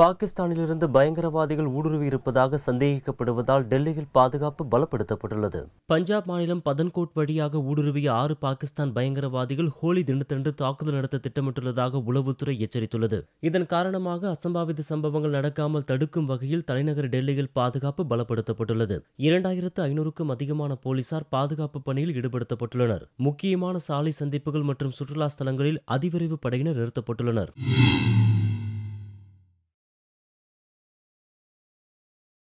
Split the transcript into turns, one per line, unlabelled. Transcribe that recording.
பாகிஸ்தானிலிருந்து பயங்கரவாதிகள் ஊடுருவி இருப்பதாக சந்தேகிக்கப்படுவதால் டெல்லியில் பாதுகாப்பு பலப்படுத்தப்பட்டுள்ளது பஞ்சாப் மாநிலம் பதன்கோட் வழியாக ஊடுருவிய ஆறு பாகிஸ்தான் பயங்கரவாதிகள் ஹோலி தினத்தன்று தாக்குதல் நடத்த திட்டமிட்டுள்ளதாக உளவுத்துறை எச்சரித்துள்ளது இதன் காரணமாக அசம்பாவித சம்பவங்கள் நடக்காமல் தடுக்கும் வகையில் தலைநகர் டெல்லியில் பாதுகாப்பு பலப்படுத்தப்பட்டுள்ளது இரண்டாயிரத்து ஐநூறுக்கும் அதிகமான போலீசார் பாதுகாப்பு பணியில் ஈடுபடுத்தப்பட்டுள்ளனர் முக்கியமான சாலை சந்திப்புகள் மற்றும் சுற்றுலா ஸ்தலங்களில் அதிவிரைவு படையினர் நிறுத்தப்பட்டுள்ளனர்